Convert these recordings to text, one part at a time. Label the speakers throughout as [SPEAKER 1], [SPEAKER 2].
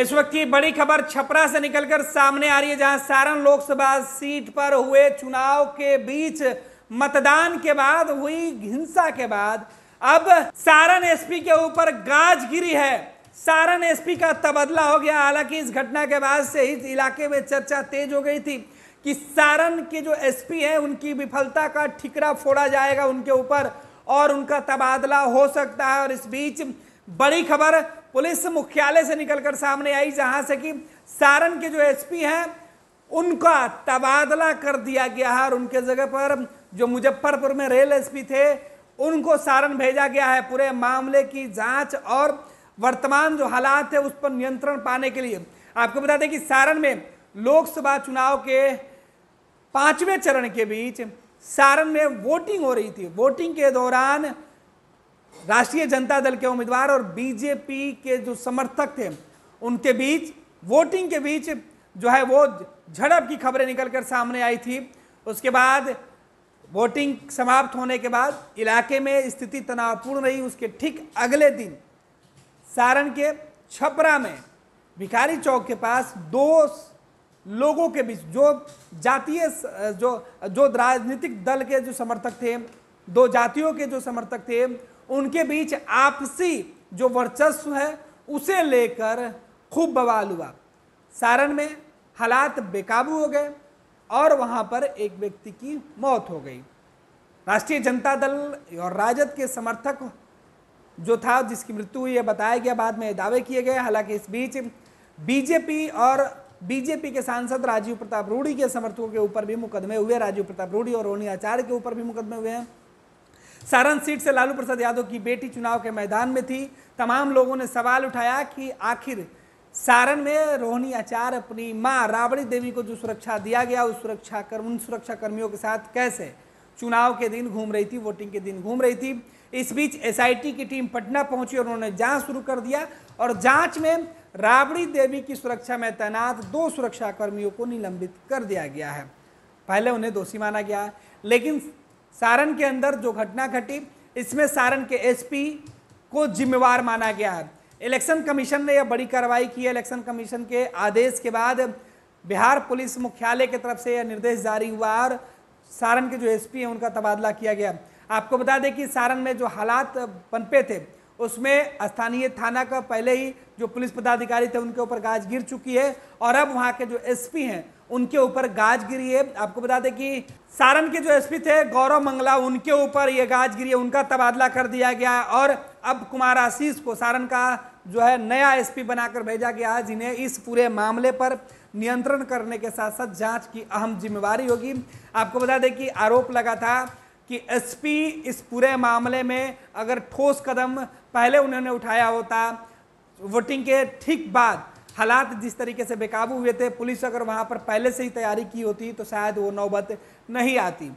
[SPEAKER 1] इस वक्त की बड़ी खबर छपरा से निकलकर सामने आ रही है जहां सारण लोकसभा सीट पर हुए चुनाव के बीच मतदान के बाद हुई हिंसा के बाद अब सारण एसपी के ऊपर गाज गिरी है सारण एसपी का तबादला हो गया हालांकि इस घटना के बाद से इस इलाके में चर्चा तेज हो गई थी कि सारण के जो एसपी हैं उनकी विफलता का ठिकरा फोड़ा जाएगा उनके ऊपर और उनका तबादला हो सकता है और इस बीच बड़ी खबर पुलिस मुख्यालय से निकलकर सामने आई जहां से कि सारण के जो एसपी हैं उनका तबादला कर दिया गया है और उनके जगह पर जो मुजफ्फरपुर में रेल एसपी थे उनको सारण भेजा गया है पूरे मामले की जांच और वर्तमान जो हालात है उस पर नियंत्रण पाने के लिए आपको बता दें कि सारण में लोकसभा चुनाव के पांचवें चरण के बीच सारण में वोटिंग हो रही थी वोटिंग के दौरान राष्ट्रीय जनता दल के उम्मीदवार और बीजेपी के जो समर्थक थे उनके बीच वोटिंग के बीच जो है वो झड़प की खबरें निकल कर सामने आई थी उसके बाद वोटिंग समाप्त होने के बाद इलाके में स्थिति तनावपूर्ण रही उसके ठीक अगले दिन सारण के छपरा में भिखारी चौक के पास दो लोगों के बीच जो जातीय जो जो राजनीतिक दल के जो समर्थक थे दो जातियों के जो समर्थक थे उनके बीच आपसी जो वर्चस्व है उसे लेकर खूब बवाल हुआ सारण में हालात बेकाबू हो गए और वहाँ पर एक व्यक्ति की मौत हो गई राष्ट्रीय जनता दल और राजद के समर्थक जो था जिसकी मृत्यु हुई है बताया गया बाद में दावे किए गए हालांकि इस बीच बीजेपी और बीजेपी के सांसद राजीव प्रताप रूढ़ी के समर्थकों के ऊपर भी मुकदमे हुए राजीव प्रताप रूढ़ी और रोनी आचार्य के ऊपर भी मुकदमे हुए हैं सारण सीट से लालू प्रसाद यादव की बेटी चुनाव के मैदान में थी तमाम लोगों ने सवाल उठाया कि आखिर सारण में रोहिणी आचार अपनी माँ राबड़ी देवी को जो सुरक्षा दिया गया उस सुरक्षा कर उन सुरक्षाकर्मियों के साथ कैसे चुनाव के दिन घूम रही थी वोटिंग के दिन घूम रही थी इस बीच एसआईटी की टीम पटना पहुंची और उन्होंने जांच शुरू कर दिया और जांच में राबड़ी देवी की सुरक्षा में तैनात दो सुरक्षाकर्मियों को निलंबित कर दिया गया है पहले उन्हें दोषी माना गया लेकिन सारण के अंदर जो घटना घटी इसमें सारण के एसपी को जिम्मेवार माना गया है इलेक्शन कमीशन ने यह बड़ी कार्रवाई की है इलेक्शन कमीशन के आदेश के बाद बिहार पुलिस मुख्यालय की तरफ से यह निर्देश जारी हुआ और सारण के जो एसपी हैं उनका तबादला किया गया आपको बता दें कि सारण में जो हालात पनपे थे उसमें स्थानीय थाना का पहले ही जो पुलिस पदाधिकारी थे उनके ऊपर गाज गिर चुकी है और अब वहाँ के जो एसपी हैं उनके ऊपर गाज गिरी है आपको बता दें कि सारण के जो एसपी थे गौरव मंगला उनके ऊपर ये गाज गिरी है उनका तबादला कर दिया गया और अब कुमार आशीष को सारण का जो है नया एसपी बनाकर भेजा गया है जिन्हें इस पूरे मामले पर नियंत्रण करने के साथ साथ जांच की अहम जिम्मेवारी होगी आपको बता दें कि आरोप लगा था कि एसपी इस पूरे मामले में अगर ठोस कदम पहले उन्होंने उठाया होता वोटिंग के ठीक बाद हालात जिस तरीके से बेकाबू हुए थे पुलिस अगर वहाँ पर पहले से ही तैयारी की होती तो शायद वो नौबत नहीं आती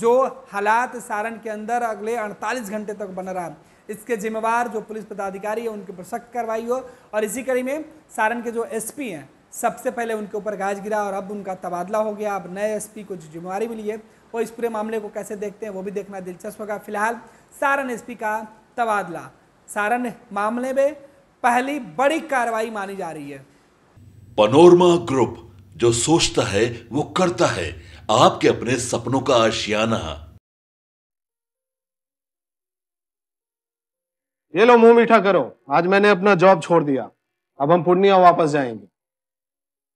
[SPEAKER 1] जो हालात सारण के अंदर अगले 48 घंटे तक बन रहा इसके जिम्मेवार जो पुलिस पदाधिकारी है उनके ऊपर सख्त कार्रवाई हो और इसी कड़ी में सारण के जो एसपी हैं सबसे पहले उनके ऊपर गाज गिरा और अब उनका तबादला हो गया अब नए एसपी को जो जिम्मेवारी मिली है वो इस पूरे मामले को कैसे देखते हैं वो भी देखना दिलचस्प होगा फिलहाल सारण एसपी का तबादला सारण मामले में पहली बड़ी कार्रवाई मानी जा रही है
[SPEAKER 2] पनोरमा ग्रुप जो सोचता है वो करता है आपके अपने सपनों का आशियाना ये लो मुंह मीठा करो आज मैंने अपना जॉब छोड़ दिया अब हम पूर्णिया वापस जाएंगे